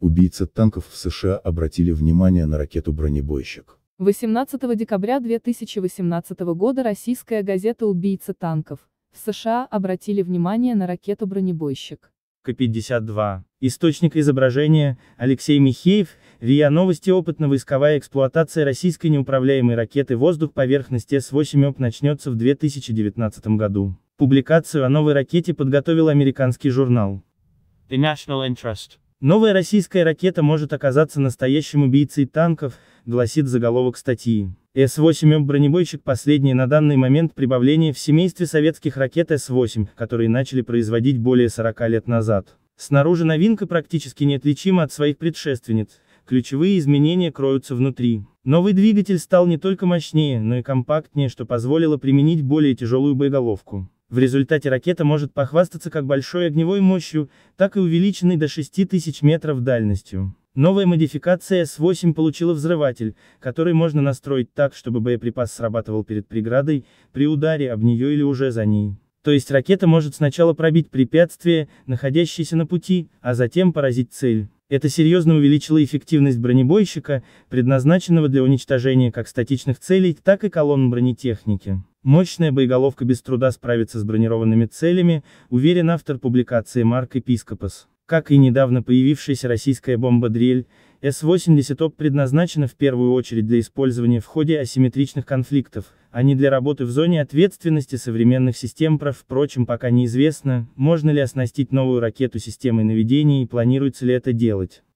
Убийцы танков в США обратили внимание на ракету-бронебойщик. 18 декабря 2018 года российская газета «Убийца танков» в США обратили внимание на ракету-бронебойщик. К-52. Источник изображения – Алексей Михеев, РИА Новости опытно-войсковая эксплуатация российской неуправляемой ракеты «Воздух-поверхность С-8 ОП» начнется в 2019 году. Публикацию о новой ракете подготовил американский журнал. The National Interest. Новая российская ракета может оказаться настоящим убийцей танков, гласит заголовок статьи. С-8М бронебойщик последний на данный момент прибавление в семействе советских ракет С-8, которые начали производить более 40 лет назад. Снаружи новинка практически неотличима от своих предшественниц, ключевые изменения кроются внутри. Новый двигатель стал не только мощнее, но и компактнее, что позволило применить более тяжелую боеголовку. В результате ракета может похвастаться как большой огневой мощью, так и увеличенной до 6000 метров дальностью. Новая модификация С-8 получила взрыватель, который можно настроить так, чтобы боеприпас срабатывал перед преградой, при ударе об нее или уже за ней. То есть ракета может сначала пробить препятствие, находящееся на пути, а затем поразить цель. Это серьезно увеличило эффективность бронебойщика, предназначенного для уничтожения как статичных целей, так и колонн бронетехники. Мощная боеголовка без труда справится с бронированными целями, уверен автор публикации Марк Епископос. Как и недавно появившаяся российская бомба «Дрель», С-80ОП предназначена в первую очередь для использования в ходе асимметричных конфликтов, а не для работы в зоне ответственности современных систем ПРО. Впрочем, пока неизвестно, можно ли оснастить новую ракету системой наведения и планируется ли это делать.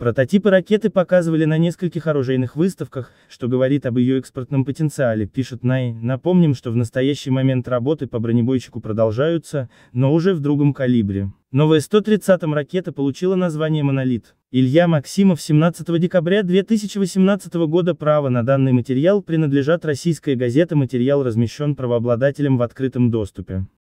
Прототипы ракеты показывали на нескольких оружейных выставках, что говорит об ее экспортном потенциале, пишет Най. Напомним, что в настоящий момент работы по бронебойчику продолжаются, но уже в другом калибре. Новая 130-м ракета получила название «Монолит». Илья Максимов 17 декабря 2018 года право на данный материал принадлежат российская газета «Материал» размещен правообладателем в открытом доступе.